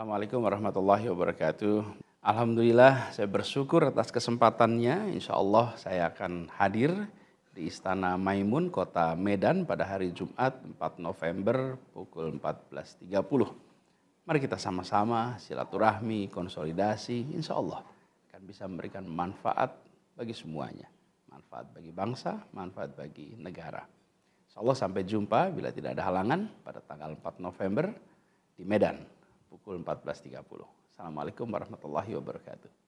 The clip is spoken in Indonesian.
Assalamualaikum warahmatullahi wabarakatuh. Alhamdulillah saya bersyukur atas kesempatannya. Insya Allah saya akan hadir di Istana Maimun, Kota Medan pada hari Jumat 4 November pukul 14.30. Mari kita sama-sama silaturahmi, konsolidasi. Insya Allah akan bisa memberikan manfaat bagi semuanya. Manfaat bagi bangsa, manfaat bagi negara. Insya Allah sampai jumpa bila tidak ada halangan pada tanggal 4 November di Medan pukul 14.30. Assalamualaikum warahmatullahi wabarakatuh.